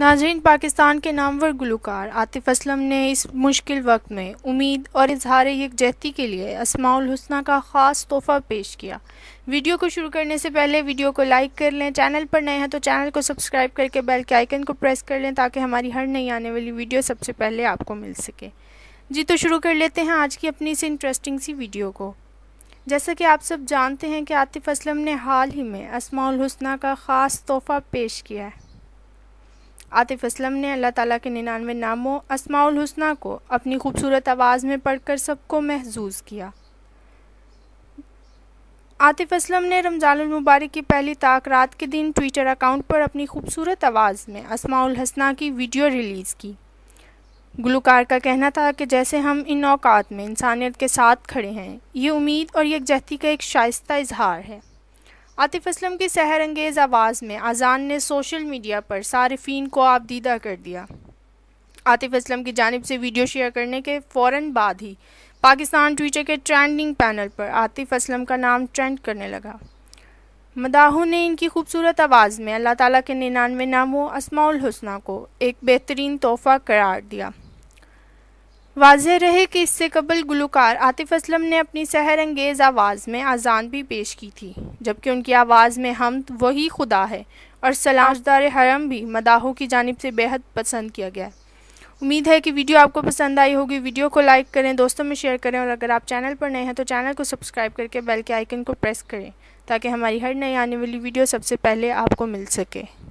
नाजरीन पाकिस्तान के नामवर गुलकार आतिफ असलम ने इस मुश्किल वक्त में उम्मीद और इजहार यकजहती के लिए असमाउल हसना का ख़ास तोहफ़ा पेश किया वीडियो को शुरू करने से पहले वीडियो को लाइक कर लें चैनल पर नए हैं तो चैनल को सब्सक्राइब करके बेल के आइकन को प्रेस कर लें ताकि हमारी हर नई आने वाली वीडियो सबसे पहले आपको मिल सके जी तो शुरू कर लेते हैं आज की अपनी इस इंटरेस्टिंग सी वीडियो को जैसा कि आप सब जानते हैं कि आतिफ असलम ने हाल ही में असमाउल हसना का ख़ास तोहफ़ा पेश किया है आतिफ असलम ने अल्लाह ताला के निन्यानवे नामों असमाउल हुसना को अपनी खूबसूरत आवाज़ में पढ़कर सबको महजूज किया आतिफ असलम ने रमज़ानमबारक की पहली ताक रात के दिन ट्विटर अकाउंट पर अपनी खूबसूरत आवाज़ में असमाउल हसना की वीडियो रिलीज़ की गुलकार का कहना था कि जैसे हम इन अवकात में इंसानियत के साथ खड़े हैं ये उम्मीद और यकजहती का एक शाइस्ता इजहार है आतिफ असलम की सहर अंगेज़ आवाज़ में अजान ने सोशल मीडिया पर सार्फिन को आबदीदा कर दिया आतिफ असलम की जानब से वीडियो शेयर करने के फ़ौर बाद ही पाकिस्तान ट्विटर के ट्रेंडिंग पैनल पर आतिफ असलम का नाम ट्रेंड करने लगा मदाहों ने इनकी खूबसूरत आवाज़ में अल्लाह ताला के निन्यानवे नामों असमाउल हसना को एक बेहतरीन तोहफ़ा करार दिया वाजह रहे कि इससे कबल गुलकार आतिफ असलम ने अपनी सहर अंगेज़ आवाज़ में अजान भी पेश की थी जबकि उनकी आवाज़ में हम तो वही खुदा है और सलाजदार हरम भी मदाहों की जानब से बेहद पसंद किया गया उम्मीद है कि वीडियो आपको पसंद आई होगी वीडियो को लाइक करें दोस्तों में शेयर करें और अगर आप चैनल पर नए हैं तो चैनल को सब्सक्राइब करके बेल के आइकन को प्रेस करें ताकि हमारी हर नई आने वाली वीडियो सबसे पहले आपको मिल सके